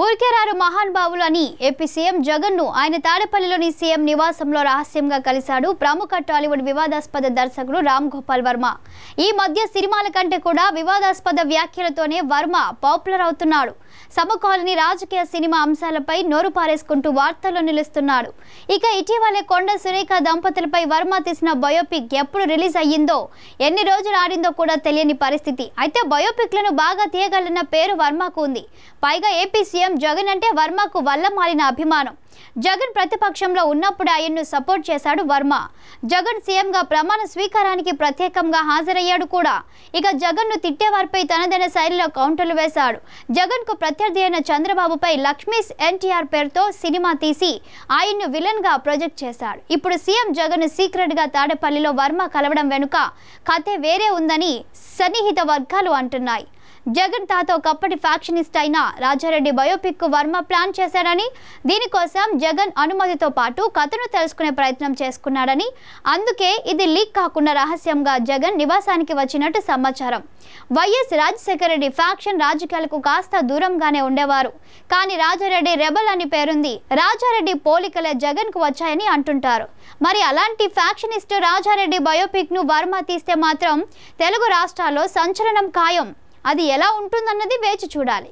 ఊరికే రారు మహాన్ బావులు అని ఏపీ సీఎం జగన్ ను ఆయన తాడేపల్లిలోని సీఎం నివాసంలో రహస్యంగా కలిశాడు ప్రముఖ టాలీవుడ్ వివాదాస్పద దర్శకుడు రామ్ గోపాల్ వర్మ ఈ మధ్య సినిమాల కంటే కూడా వివాదాస్పద వ్యాఖ్యలతోనే వర్మ పాపులర్ అవుతున్నాడు సమకాలీని రాజకీయ సినిమా అంశాలపై నోరు పారేసుకుంటూ వార్తల్లో నిలుస్తున్నాడు ఇక ఇటీవలే కొండ సురేఖ దంపతులపై వర్మ తీసిన బయోపిక్ ఎప్పుడు రిలీజ్ అయ్యిందో ఎన్ని రోజులు ఆడిందో కూడా తెలియని పరిస్థితి అయితే బయోపిక్లను బాగా తీయగలన్న పేరు వర్మకు ఉంది పైగా ఏపీ సీఎం జగన్ అంటే వర్మకు వల్లమాలిన అభిమానం జగన్ ప్రతిపక్షంలో ఉన్నప్పుడు ఆయన్ను సపోర్ట్ చేశాడు వర్మ జగన్ సీఎంగా ప్రమాణ స్వీకారానికి ప్రత్యేకంగా హాజరయ్యాడు కూడా ఇక జగన్ను తిట్టేవారిపై తనదైన శైలిలో కౌంటర్లు వేశాడు జగన్కు ప్రత్యర్థి అయిన చంద్రబాబుపై లక్ష్మీస్ ఎన్టీఆర్ పేరుతో సినిమా తీసి ఆయన్ను విలన్గా ప్రొజెక్ట్ చేశాడు ఇప్పుడు సీఎం జగన్ సీక్రెట్గా తాడేపల్లిలో వర్మ కలవడం వెనుక కథే వేరే ఉందని సన్నిహిత వర్గాలు అంటున్నాయి జగన్ తాతో ఒకప్పటి ఫ్యాక్షనిస్ట్ అయిన రాజారెడ్డి బయోపిక్ వర్మ ప్లాన్ చేశాడని దీనికోసం జగన్ అనుమతితో పాటు కథను తెలుసుకునే ప్రయత్నం చేసుకున్నాడని అందుకే ఇది లీక్ కాకుండా రహస్యంగా జగన్ నివాసానికి వచ్చినట్టు సమాచారం వైఎస్ రాజశేఖర రెడ్డి ఫ్యాక్షన్ రాజకీయాలకు కాస్త దూరంగానే ఉండేవారు కానీ రాజారెడ్డి రెబల్ అని పేరుంది రాజారెడ్డి పోలికలే జగన్కు వచ్చాయని అంటుంటారు మరి అలాంటి ఫ్యాక్షనిస్ట్ రాజారెడ్డి బయోపిక్ ను వర్మ తీస్తే మాత్రం తెలుగు రాష్ట్రాల్లో సంచలనం ఖాయం అది ఎలా ఉంటుందన్నది వేచి చూడాలి